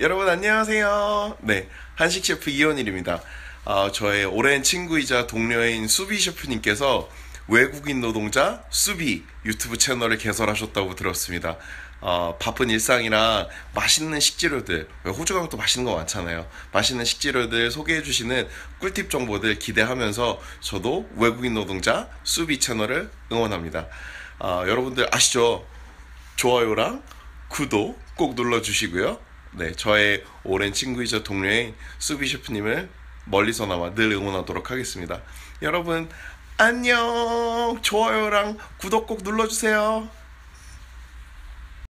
여러분 안녕하세요. 네, 한식 셰프 이현일입니다. 어, 저의 오랜 친구이자 동료인 수비 셰프님께서 외국인 노동자 수비 유튜브 채널을 개설하셨다고 들었습니다. 어, 바쁜 일상이나 맛있는 식재료들 호주 가면 또 맛있는 거 많잖아요 맛있는 식재료들 소개해 주시는 꿀팁 정보들 기대하면서 저도 외국인 노동자 수비 채널을 응원합니다 어, 여러분들 아시죠 좋아요랑 구독 꼭 눌러 주시고요 네, 저의 오랜 친구이자 동료인 수비셰프님을 멀리서나마 늘 응원하도록 하겠습니다. 여러분 안녕 좋아요랑 구독 꼭 눌러주세요.